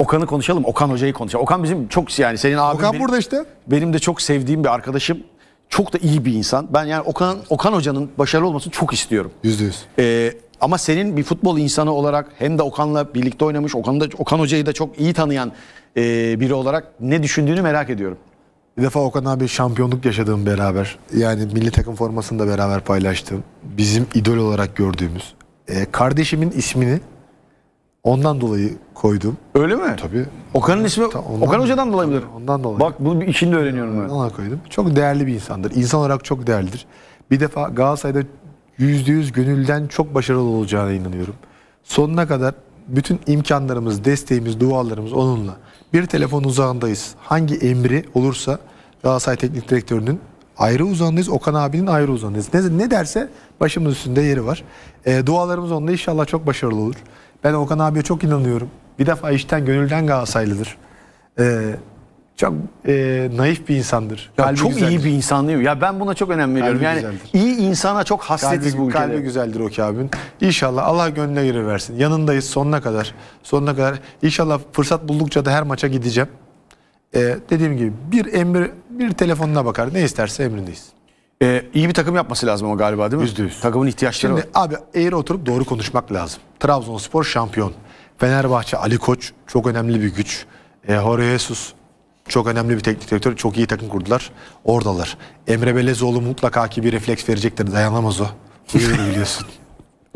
Okan'ı konuşalım. Okan Hoca'yı konuşalım. Okan bizim çok yani senin abin. Okan benim, burada işte. Benim de çok sevdiğim bir arkadaşım. Çok da iyi bir insan. Ben yani Okan Okan Hoca'nın başarılı olmasını çok istiyorum. Yüzde yüz. Ee, ama senin bir futbol insanı olarak hem de Okan'la birlikte oynamış, Okan, da, Okan Hoca'yı da çok iyi tanıyan e, biri olarak ne düşündüğünü merak ediyorum. Bir defa Okan abi şampiyonluk yaşadığım beraber. Yani milli takım formasını da beraber paylaştığım. Bizim idol olarak gördüğümüz. E, kardeşimin ismini Ondan dolayı koydum. Öyle mi? Tabii. Okan'ın ismi Ta, ondan, Okan Hoca'dan dolayı mıdır? Ondan dolayı. Bak bunu içinde öğreniyorum ben. Ona koydum. Çok değerli bir insandır. İnsan olarak çok değerlidir. Bir defa Galatasaray'da %100 gönülden çok başarılı olacağına inanıyorum. Sonuna kadar bütün imkanlarımız, desteğimiz, dualarımız onunla. Bir telefon uzağındayız. Hangi emri olursa Galatasaray Teknik Direktörü'nün ayrı uzağındayız. Okan abinin ayrı uzağındayız. Ne, ne derse başımız üstünde yeri var. E, dualarımız onunla inşallah çok başarılı olur. Ben Okan abiye çok inanıyorum. Bir defa işten gönülden Galatasaraylıdır. Ee, çok e, naif bir insandır. Ya Kalbi çok güzeldir. iyi bir insan değil mi? Ya ben buna çok önem veriyorum. Kalbi yani güzeldir. iyi insana çok hasretiz kalbi, bu ülkede. Kalbi güzeldir o kabin. İnşallah Allah gönlüne göre versin. Yanındayız sonuna kadar. Sonuna kadar. İnşallah fırsat buldukça da her maça gideceğim. Ee, dediğim gibi bir emir bir telefonuna bakar. Ne isterse emrindeyiz. Ee, iyi bir takım yapması lazım ama galiba değil mi? Yüzde yüz. Takımın ihtiyaçları Şimdi var. abi eğri oturup doğru konuşmak lazım. Trabzonspor şampiyon. Fenerbahçe Ali Koç çok önemli bir güç. E, Jorge Jesus çok önemli bir teknik direktör. Çok iyi takım kurdular. Oradalar. Emre Belezoğlu mutlaka ki bir refleks verecektir. Dayanamaz o. Uyuyor biliyorsun.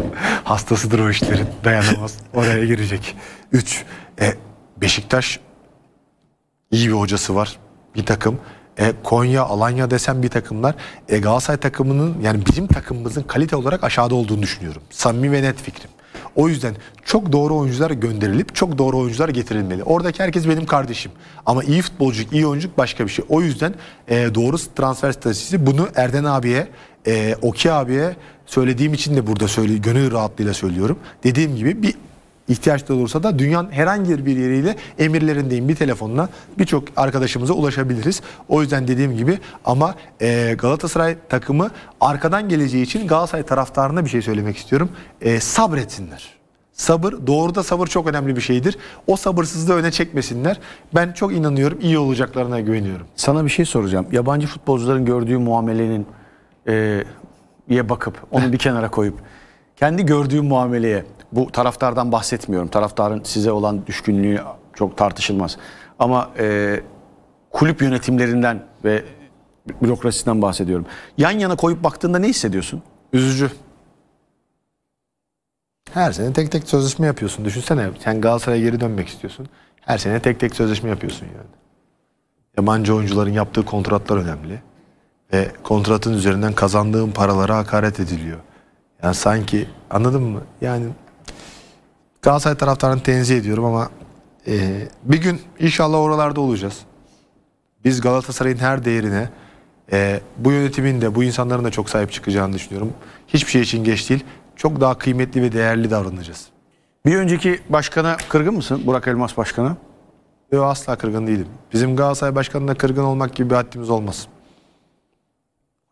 Hastasıdır o işlerin. Dayanamaz. Oraya girecek. 3. E, Beşiktaş iyi bir hocası var. Bir takım e, Konya, Alanya desem bir takımlar e, Galatasaray takımının yani bizim takımımızın kalite olarak aşağıda olduğunu düşünüyorum. Samimi ve net fikrim. O yüzden çok doğru oyuncular gönderilip çok doğru oyuncular getirilmeli. Oradaki herkes benim kardeşim. Ama iyi futbolcu, iyi oyuncu başka bir şey. O yüzden e, doğru transfer stratejisi bunu Erden abiye, e, Oki abiye söylediğim için de burada söyle, gönül rahatlığıyla söylüyorum. Dediğim gibi bir ihtiyaç da olursa da dünyanın herhangi bir yeriyle emirlerindeyim bir telefonla birçok arkadaşımıza ulaşabiliriz. O yüzden dediğim gibi ama e, Galatasaray takımı arkadan geleceği için Galatasaray taraftarına bir şey söylemek istiyorum. E, sabretsinler. Sabır, doğruda sabır çok önemli bir şeydir. O sabırsızlığı öne çekmesinler. Ben çok inanıyorum, iyi olacaklarına güveniyorum. Sana bir şey soracağım. Yabancı futbolcuların gördüğü muamelenin e, bakıp, onu bir kenara koyup kendi gördüğüm muameleye bu taraftardan bahsetmiyorum. Taraftarın size olan düşkünlüğü çok tartışılmaz. Ama e, kulüp yönetimlerinden ve bürokrasiden bahsediyorum. Yan yana koyup baktığında ne hissediyorsun? Üzücü. Her sene tek tek sözleşme yapıyorsun. Düşünsene sen Galatasaray'a geri dönmek istiyorsun. Her sene tek tek sözleşme yapıyorsun yani. Yabancı oyuncuların yaptığı kontratlar önemli. Ve kontratın üzerinden kazandığın paralara hakaret ediliyor. Yani sanki anladın mı? Yani Galatasaray taraftarını tenzih ediyorum ama e, bir gün inşallah oralarda olacağız. Biz Galatasaray'ın her değerine e, bu yönetimin de bu insanların da çok sahip çıkacağını düşünüyorum. Hiçbir şey için geç değil. Çok daha kıymetli ve değerli davranacağız. Bir önceki başkana kırgın mısın? Burak Elmas başkana. Yo, asla kırgın değilim. Bizim Galatasaray başkanına kırgın olmak gibi bir haddimiz olmasın.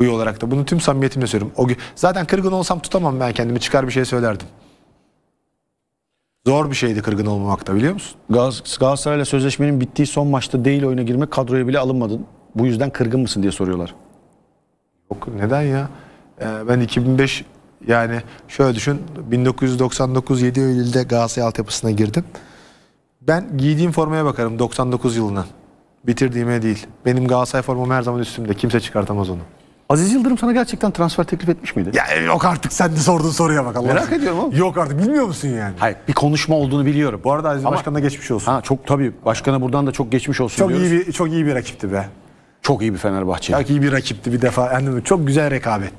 Huyu olarak da. Bunu tüm samimiyetimle söylüyorum. O, gün zaten kırgın olsam tutamam ben kendimi. Çıkar bir şey söylerdim. Zor bir şeydi kırgın olmamak da biliyor musun? Gaz, Galatasaray'la sözleşmenin bittiği son maçta değil oyuna girmek kadroya bile alınmadın. Bu yüzden kırgın mısın diye soruyorlar. Yok neden ya? Ee, ben 2005 yani şöyle düşün 1999 7 Eylül'de Galatasaray altyapısına girdim. Ben giydiğim formaya bakarım 99 yılına. Bitirdiğime değil. Benim Galatasaray formam her zaman üstümde. Kimse çıkartamaz onu. Aziz Yıldırım sana gerçekten transfer teklif etmiş miydi? Ya e, yok artık sen de sordun soruya bak Allah Merak aşkına. ediyorum oğlum. Yok artık bilmiyor musun yani? Hayır bir konuşma olduğunu biliyorum. Bu arada Aziz Ama, Başkan'a geçmiş olsun. Ha çok tabii başkana buradan da çok geçmiş olsun çok diyoruz. Iyi bir, çok iyi bir rakipti be. Çok iyi bir Fenerbahçe. Çok iyi bir rakipti bir defa. Yani çok güzel rekabet.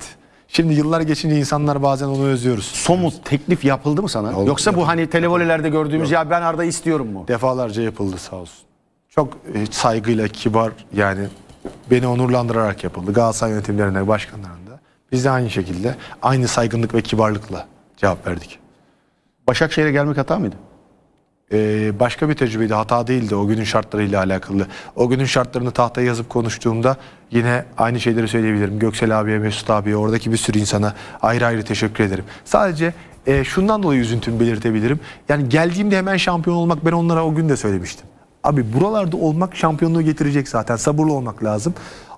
Şimdi yıllar geçince insanlar bazen onu özlüyoruz. Somut teklif yapıldı mı sana? Yok, Yoksa yapıldı. bu hani televolelerde gördüğümüz Yok. ya ben Arda istiyorum mu? Defalarca yapıldı sağ olsun. Çok e, saygıyla kibar yani beni onurlandırarak yapıldı. Galatasaray yönetimlerine, başkanlarında. Biz de aynı şekilde aynı saygınlık ve kibarlıkla cevap verdik. Başakşehir'e gelmek hata mıydı? Ee, başka bir tecrübeydi. Hata değildi o günün şartlarıyla alakalı. O günün şartlarını tahtaya yazıp konuştuğumda yine aynı şeyleri söyleyebilirim. Göksel abiye, Mesut abiye, oradaki bir sürü insana ayrı ayrı teşekkür ederim. Sadece e, şundan dolayı üzüntümü belirtebilirim. Yani geldiğimde hemen şampiyon olmak ben onlara o gün de söylemiştim. Abi buralarda olmak şampiyonluğu getirecek zaten. Sabırlı olmak lazım.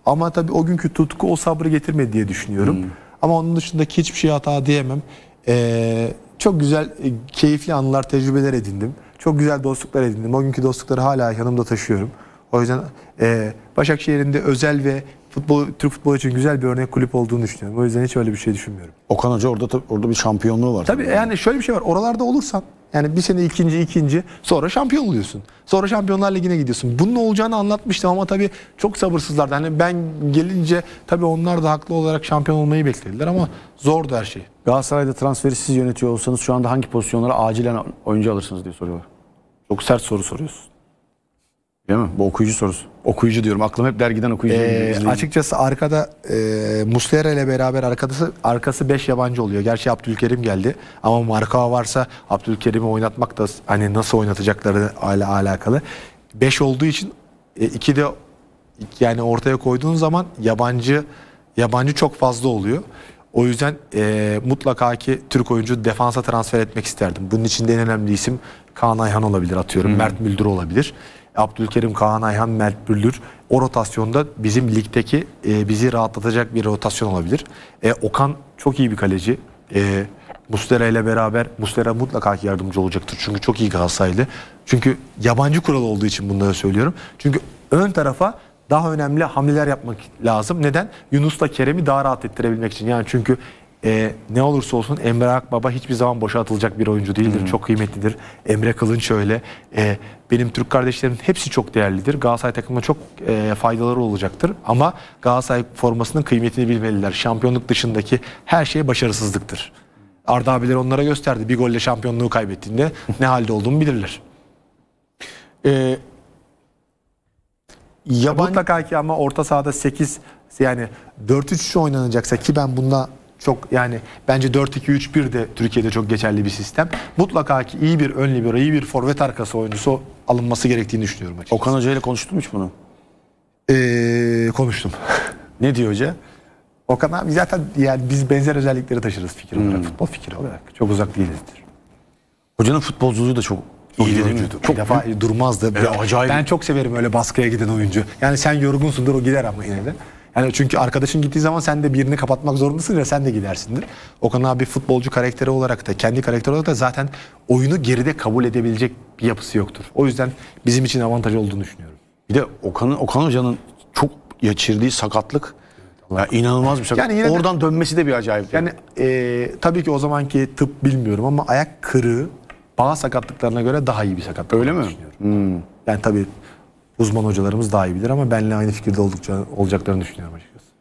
Ama tabii o günkü tutku o sabrı getirmedi diye düşünüyorum. Hmm. Ama onun dışındaki hiçbir şey hata diyemem. Ee, çok güzel, e, keyifli anılar, tecrübeler edindim. Çok güzel dostluklar edindim. O günkü dostlukları hala yanımda taşıyorum. O yüzden e, Başakşehir'in özel ve futbol Türk futbolu için güzel bir örnek kulüp olduğunu düşünüyorum. O yüzden hiç öyle bir şey düşünmüyorum. Okan Hoca orada orada bir şampiyonluğu var. Tabii yani şöyle bir şey var. Oralarda olursan yani bir sene ikinci ikinci sonra şampiyon oluyorsun. Sonra Şampiyonlar Ligi'ne gidiyorsun. Bunun olacağını anlatmıştım ama tabii çok sabırsızlardı. Hani ben gelince tabii onlar da haklı olarak şampiyon olmayı beklediler ama zordu her şey. Galatasaray'da transferi siz yönetiyor olsanız şu anda hangi pozisyonlara acilen oyuncu alırsınız diye soruyorlar. Çok sert soru soruyorsun. Değil mi? Bu okuyucu sorusu. Okuyucu diyorum. Aklım hep dergiden okuyucu. Ee, açıkçası arkada e, Muslera ile beraber arkası arkası 5 yabancı oluyor. Gerçi Abdülkerim geldi. Ama marka varsa Abdülkerim'i oynatmak da hani nasıl oynatacakları ile alakalı. 5 olduğu için 2 e, de yani ortaya koyduğun zaman yabancı yabancı çok fazla oluyor. O yüzden e, mutlaka ki Türk oyuncu defansa transfer etmek isterdim. Bunun içinde en önemli isim Kaan Ayhan olabilir atıyorum. Hmm. Mert Müldür olabilir. Abdülkerim Kaan Ayhan Mert Büllür o rotasyonda bizim ligdeki e, bizi rahatlatacak bir rotasyon olabilir. E, Okan çok iyi bir kaleci. E, Mustera ile beraber Mustera mutlaka yardımcı olacaktır. Çünkü çok iyi Galatasaraylı. Çünkü yabancı kural olduğu için bunları söylüyorum. Çünkü ön tarafa daha önemli hamleler yapmak lazım. Neden? Yunus'la Kerem'i daha rahat ettirebilmek için. Yani çünkü e, ne olursa olsun Emre Akbaba hiçbir zaman boşa atılacak bir oyuncu değildir. Hmm. Çok kıymetlidir. Emre Kılınç öyle. E, benim Türk kardeşlerimin hepsi çok değerlidir. Galatasaray takımına çok e, faydaları olacaktır. Ama Galatasaray formasının kıymetini bilmeliler. Şampiyonluk dışındaki her şey başarısızlıktır. Arda abiler onlara gösterdi. Bir golle şampiyonluğu kaybettiğinde ne halde olduğunu bilirler. Ee, yaban... Mutlaka ki ama orta sahada 8 yani 4 3 oynanacaksa ki ben bunda çok yani bence 4-2-3-1 de Türkiye'de çok geçerli bir sistem. Mutlaka ki iyi bir ön libero, iyi bir forvet arkası oyuncusu alınması gerektiğini düşünüyorum açıkçası. Okan Hoca ile konuştun mu hiç bunu? Ee, konuştum. ne diyor hoca? Okan abi zaten yani biz benzer özellikleri taşırız fikir olarak. Hmm. Futbol fikri olarak. Çok uzak değilizdir. Hocanın futbolculuğu da çok iyi oyuncuydu. Çok defa durmazdı. Evet, acayip. Ben çok severim öyle baskıya giden oyuncu. Yani sen yorgunsundur o gider ama yine de. Yani çünkü arkadaşın gittiği zaman sen de birini kapatmak zorundasın ve sen de gidersindir. Okan abi futbolcu karakteri olarak da kendi karakteri olarak da zaten oyunu geride kabul edebilecek bir yapısı yoktur. O yüzden bizim için avantaj olduğunu düşünüyorum. Bir de Okan'ın Okan Hoca'nın çok geçirdiği sakatlık ya inanılmaz bir sakat. Yani Oradan de, dönmesi de bir acayip. Yani e, tabii ki o zamanki tıp bilmiyorum ama ayak kırığı bağ sakatlıklarına göre daha iyi bir sakatlık. Öyle mi? Hmm. Yani tabii uzman hocalarımız daha iyi bilir ama benle aynı fikirde oldukça olacaklarını düşünüyorum açıkçası.